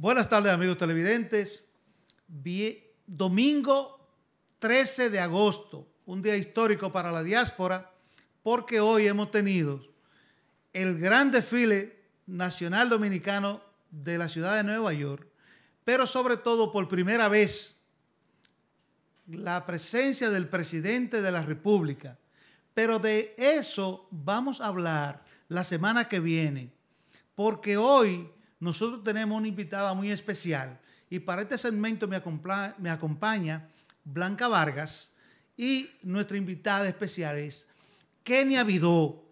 Buenas tardes amigos televidentes. Domingo 13 de agosto, un día histórico para la diáspora, porque hoy hemos tenido el gran desfile nacional dominicano de la ciudad de Nueva York, pero sobre todo por primera vez la presencia del presidente de la República. Pero de eso vamos a hablar la semana que viene, porque hoy nosotros tenemos una invitada muy especial y para este segmento me, acompaña, Blanca Vargas y nuestra invitada especial es Kenia Vidó,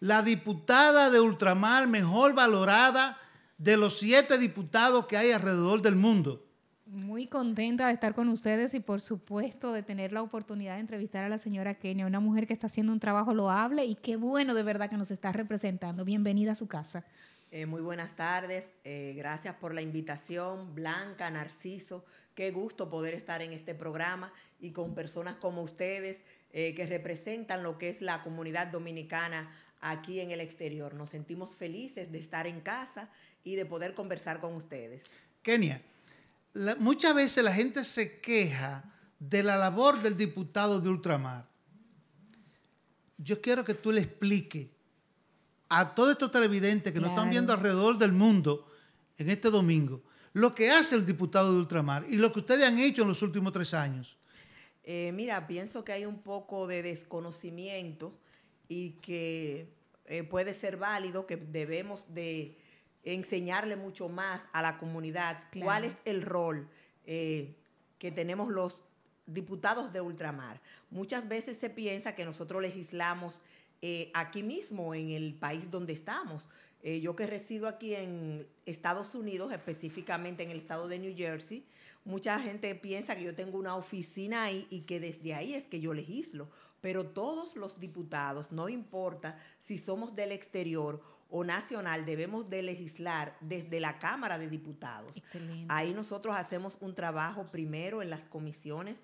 la diputada de Ultramar mejor valorada de los siete diputados que hay alrededor del mundo. Muy contenta de estar con ustedes y por supuesto de tener la oportunidad de entrevistar a la señora Kenia, una mujer que está haciendo un trabajo loable y qué bueno de verdad que nos está representando. Bienvenida a su casa. Eh, muy buenas tardes, eh, gracias por la invitación, Blanca, Narciso, qué gusto poder estar en este programa y con personas como ustedes eh, que representan lo que es la comunidad dominicana aquí en el exterior. Nos sentimos felices de estar en casa y de poder conversar con ustedes. Kenia, muchas veces la gente se queja de la labor del diputado de ultramar. Yo quiero que tú le expliques a todos estos televidentes que nos están viendo alrededor del mundo en este domingo, lo que hace el diputado de Ultramar y lo que ustedes han hecho en los últimos tres años. Eh, mira, pienso que hay un poco de desconocimiento y que eh, puede ser válido, que debemos de enseñarle mucho más a la comunidad cuál es el rol eh, que tenemos los diputados de ultramar. Muchas veces se piensa que nosotros legislamos eh, aquí mismo, en el país donde estamos. Eh, yo que resido aquí en Estados Unidos, específicamente en el estado de New Jersey, mucha gente piensa que yo tengo una oficina ahí y que desde ahí es que yo legislo. Pero todos los diputados, no importa si somos del exterior o nacional, debemos de legislar desde la Cámara de Diputados. Excelente. Ahí nosotros hacemos un trabajo primero en las comisiones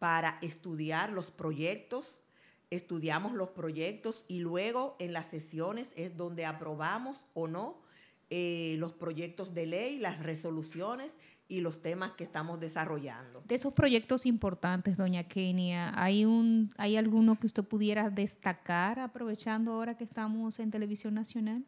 para estudiar los proyectos estudiamos los proyectos y luego en las sesiones es donde aprobamos o no eh, los proyectos de ley, las resoluciones y los temas que estamos desarrollando. De esos proyectos importantes, doña Kenia, ¿hay, un, ¿hay alguno que usted pudiera destacar aprovechando ahora que estamos en Televisión Nacional?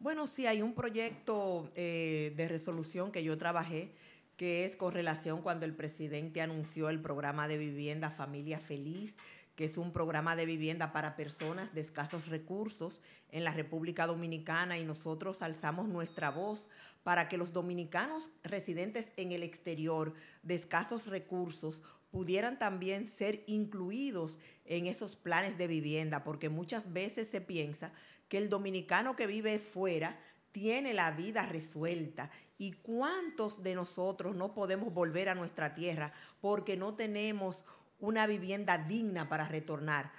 Bueno, sí, hay un proyecto eh, de resolución que yo trabajé que es con relación cuando el presidente anunció el programa de vivienda Familia Feliz, que es un programa de vivienda para personas de escasos recursos en la República Dominicana y nosotros alzamos nuestra voz para que los dominicanos residentes en el exterior de escasos recursos pudieran también ser incluidos en esos planes de vivienda, porque muchas veces se piensa que el dominicano que vive fuera tiene la vida resuelta y cuántos de nosotros no podemos volver a nuestra tierra porque no tenemos una vivienda digna para retornar.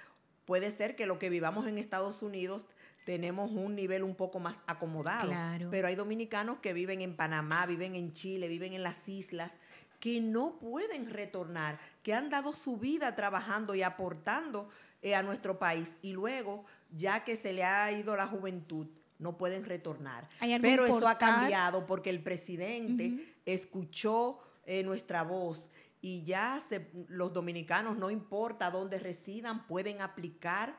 Puede ser que lo que vivamos en Estados Unidos tenemos un nivel un poco más acomodado, pero hay dominicanos que viven en Panamá, viven en Chile, viven en las islas, que no pueden retornar, que han dado su vida trabajando y aportando eh, a nuestro país y luego, ya que se le ha ido la juventud, no pueden retornar. Pero eso ha cambiado porque el presidente escuchó eh, nuestra voz y ya se, los dominicanos, no importa dónde residan, pueden aplicar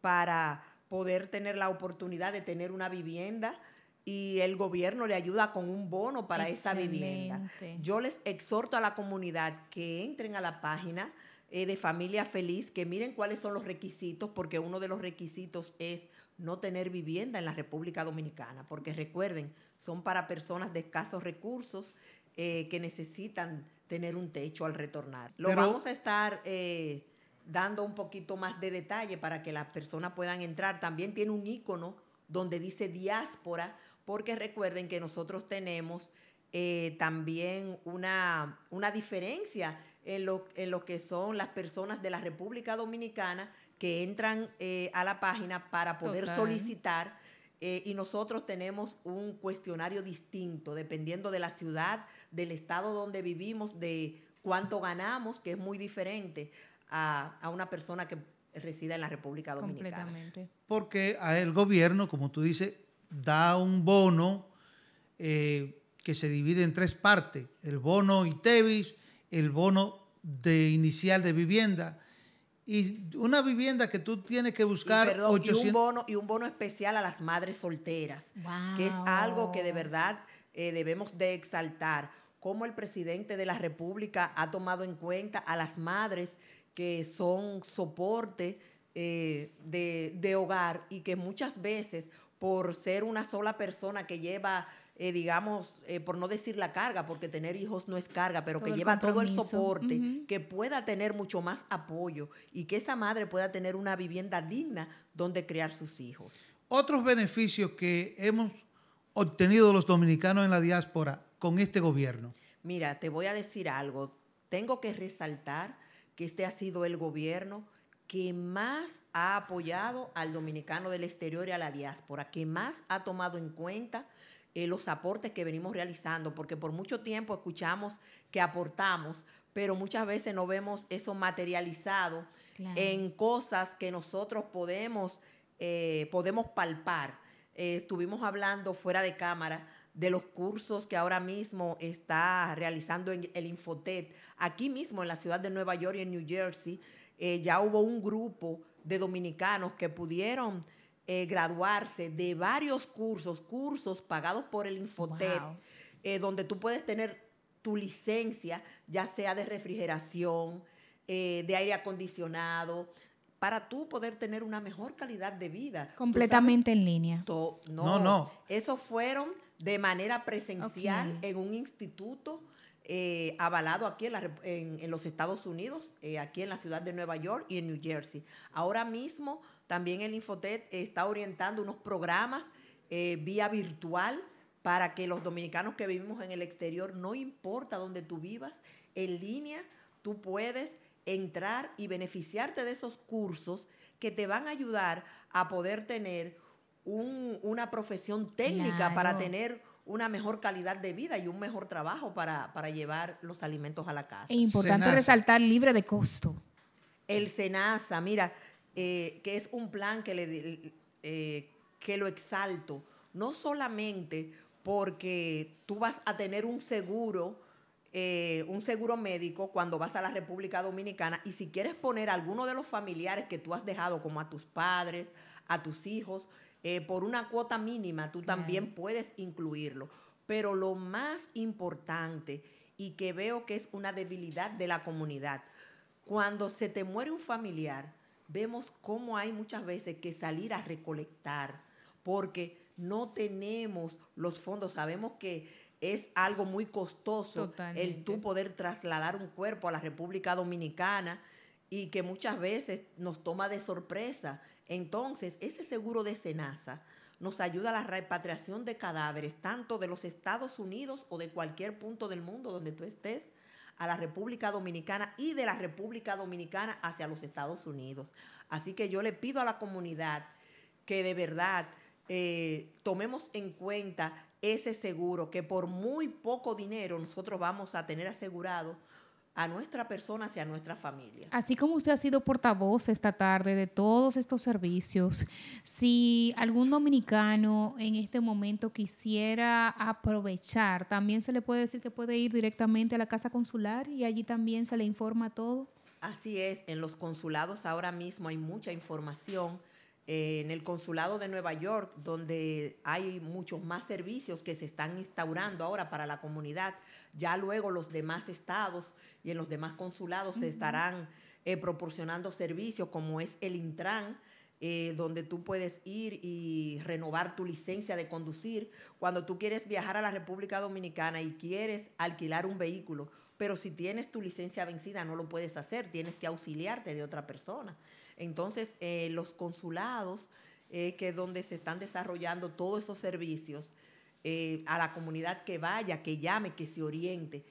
para poder tener la oportunidad de tener una vivienda y el gobierno le ayuda con un bono para esa vivienda. Yo les exhorto a la comunidad que entren a la página eh, de Familia Feliz, que miren cuáles son los requisitos, porque uno de los requisitos es no tener vivienda en la República Dominicana, porque recuerden, son para personas de escasos recursos eh, que necesitan tener un techo al retornar. Lo vamos a estar eh, dando un poquito más de detalle para que las personas puedan entrar. También tiene un icono donde dice diáspora, porque recuerden que nosotros tenemos eh, también una, diferencia en lo, en lo, que son las personas de la República Dominicana que entran eh, a la página para poder solicitar. y nosotros tenemos un cuestionario distinto dependiendo de la ciudad, del estado donde vivimos, de cuánto ganamos, que es muy diferente a, una persona que resida en la República Dominicana. Completamente. Porque el gobierno, como tú dices, da un bono eh, que se divide en tres partes, el bono ITEVIS, el bono de inicial de vivienda, y una vivienda que tú tienes que buscar y, perdón, y un bono y un bono especial a las madres solteras que es algo que de verdad eh, debemos de exaltar cómo el presidente de la República ha tomado en cuenta a las madres que son soporte eh, de, hogar y que muchas veces por ser una sola persona que lleva, eh, digamos, por no decir la carga, porque tener hijos no es carga, pero que lleva todo el soporte, que pueda tener mucho más apoyo y que esa madre pueda tener una vivienda digna donde criar sus hijos. Otros beneficios que hemos obtenido los dominicanos en la diáspora con este gobierno? Mira, te voy a decir algo. Tengo que resaltar que este ha sido el gobierno que más ha apoyado al dominicano del exterior y a la diáspora, que más ha tomado en cuenta eh, los aportes que venimos realizando, porque por mucho tiempo escuchamos que aportamos, pero muchas veces no vemos eso materializado en cosas que nosotros podemos, eh, podemos palpar. Eh, estuvimos hablando fuera de cámara de los cursos que ahora mismo está realizando en el Infotet, aquí mismo en la ciudad de Nueva York y en New Jersey, eh, ya hubo un grupo de dominicanos que pudieron eh, graduarse de varios cursos, cursos pagados por el Infotet, donde tú puedes tener tu licencia, ya sea de refrigeración, de aire acondicionado, para tú poder tener una mejor calidad de vida. Completamente en línea. No, no, Esos fueron de manera presencial en un instituto eh, avalado aquí en, los Estados Unidos, eh, aquí en la ciudad de Nueva York y en New Jersey. Ahora mismo también el Infotet está orientando unos programas eh, vía virtual para que los dominicanos que vivimos en el exterior, no importa dónde tú vivas, en línea tú puedes entrar y beneficiarte de esos cursos que te van a ayudar a poder tener una profesión técnica para tener una mejor calidad de vida y un mejor trabajo para, llevar los alimentos a la casa. E importante resaltar libre de costo. El SENASA, mira, eh, que es un plan que, le, eh, que lo exalto, no solamente porque tú vas a tener un seguro, eh, un seguro médico cuando vas a la República Dominicana y si quieres poner alguno de los familiares que tú has dejado, como a tus padres, a tus hijos, eh, por una cuota mínima, tú también puedes incluirlo. Pero lo más importante y que veo que es una debilidad de la comunidad, cuando se te muere un familiar, vemos cómo hay muchas veces que salir a recolectar, porque no tenemos los fondos. Sabemos que es algo muy costoso el tú poder trasladar un cuerpo a la República Dominicana y que muchas veces nos toma de sorpresa. Entonces, ese seguro de cenaza nos ayuda a la repatriación de cadáveres, tanto de los Estados Unidos o de cualquier punto del mundo donde tú estés, a la República Dominicana y de la República Dominicana hacia los Estados Unidos. Así que yo le pido a la comunidad que de verdad eh, tomemos en cuenta ese seguro, que por muy poco dinero nosotros vamos a tener asegurado a nuestra persona y a nuestra familia. Así como usted ha sido portavoz esta tarde de todos estos servicios, si algún dominicano en este momento quisiera aprovechar, también se le puede decir que puede ir directamente a la casa consular y allí también se le informa todo. Así es, en los consulados ahora mismo hay mucha información eh, en el consulado de Nueva York, donde hay muchos más servicios que se están instaurando ahora para la comunidad. Ya luego los demás estados y en los demás consulados se estarán eh, proporcionando servicios como es el Intran, eh, donde tú puedes ir y renovar tu licencia de conducir. Cuando tú quieres viajar a la República Dominicana y quieres alquilar un vehículo, pero si tienes tu licencia vencida no lo puedes hacer, tienes que auxiliarte de otra persona. Entonces, eh, los consulados, eh, que que donde se están desarrollando todos esos servicios, eh, a la comunidad que vaya, que llame, que se oriente.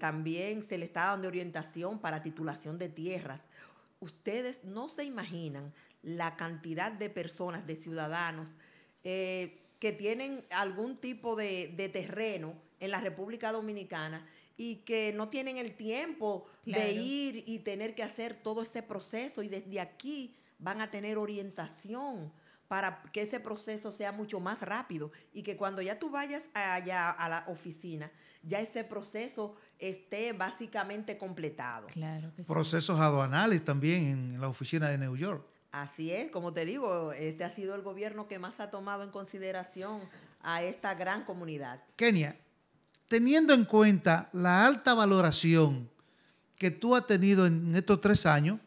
también se le está dando orientación para titulación de tierras. Ustedes no se imaginan la cantidad de personas, de ciudadanos, que tienen algún tipo de terreno en la República Dominicana y que no tienen el tiempo de ir y tener que hacer todo ese proceso y desde aquí van a tener orientación para que ese proceso sea mucho más rápido y que cuando ya tú vayas allá a la oficina, ya ese proceso esté básicamente completado. Procesos aduanales también en la oficina de New York. Así es, como te digo, este ha sido el gobierno que más ha tomado en consideración a esta gran comunidad. Kenia, teniendo en cuenta la alta valoración que tú has tenido en estos tres años,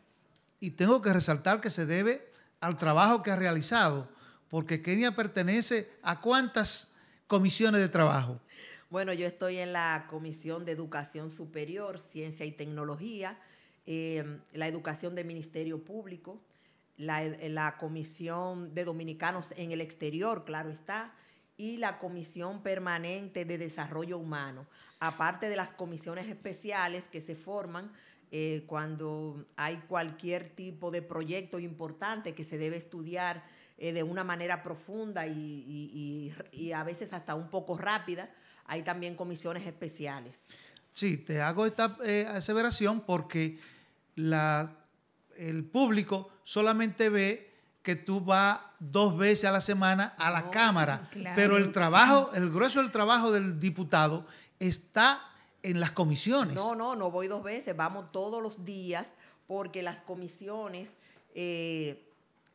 y tengo que resaltar que se debe al trabajo que has realizado, porque Kenia pertenece a cuántas comisiones de trabajo. Bueno, yo estoy en la Comisión de Educación Superior, Ciencia y Tecnología, em, la Educación del Ministerio Público, la Comisión de Dominicanos en el Exterior, claro está, y la Comisión Permanente de Desarrollo Humano, aparte de las comisiones especiales que se forman eh, cuando hay cualquier tipo de proyecto importante que se debe estudiar eh, de una manera profunda y, a veces hasta un poco rápida, hay también comisiones especiales. Sí, te hago esta eh, aseveración porque el público solamente ve que tú vas dos veces a la semana a la oh, Cámara, pero el trabajo, el grueso del trabajo del diputado está en las comisiones. No, no, no voy dos veces, vamos todos los días porque las comisiones eh,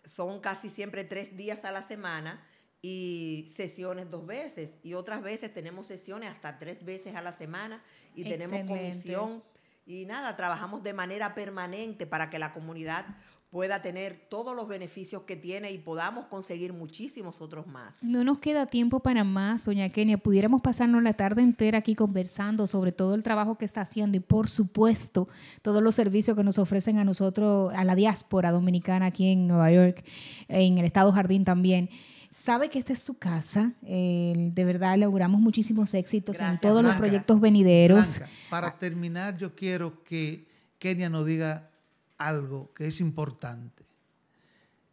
son casi siempre tres días a la semana y sesiones dos veces y otras veces tenemos sesiones hasta tres veces a la semana y tenemos comisión y nada, trabajamos de manera permanente para que la comunidad pueda tener todos los beneficios que tiene y podamos conseguir muchísimos otros más. No nos queda tiempo para más, doña Kenia. Pudiéramos pasarnos la tarde entera aquí conversando sobre todo el trabajo que está haciendo y por supuesto todos los servicios que nos ofrecen a nosotros, a la diáspora dominicana aquí en Nueva York, en el Estado Jardín también sabe que esta es su casa. Eh, de verdad, logramos muchísimos éxitos en todos los proyectos venideros. para ah. terminar, yo quiero que Kenia nos diga algo que es importante.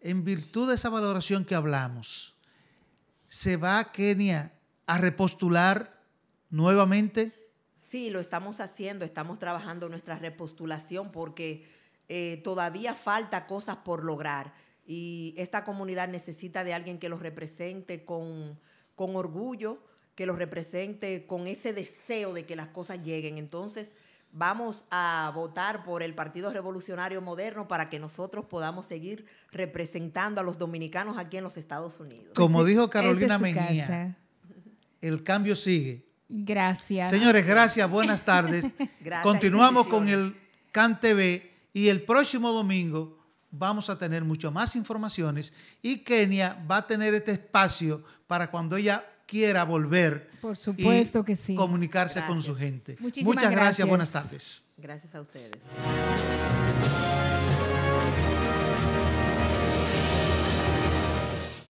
En virtud de esa valoración que hablamos, ¿se va a Kenia a repostular nuevamente? Sí, lo estamos haciendo, estamos trabajando nuestra repostulación porque eh, todavía falta cosas por lograr y esta comunidad necesita de alguien que los represente con, con orgullo, que los represente con ese deseo de que las cosas lleguen. Entonces, vamos a votar por el Partido Revolucionario Moderno para que nosotros podamos seguir representando a los dominicanos aquí en los Estados Unidos. Pues Como dijo Carolina Mejía, el cambio sigue. Gracias. Señores, gracias, buenas tardes. Continuamos con el CAN TV y el próximo domingo vamos a tener mucho más informaciones y Kenia va a tener este espacio para cuando ella quiera volver. Por supuesto que sí. Comunicarse con su gente. Muchas gracias. Buenas tardes. Gracias a ustedes.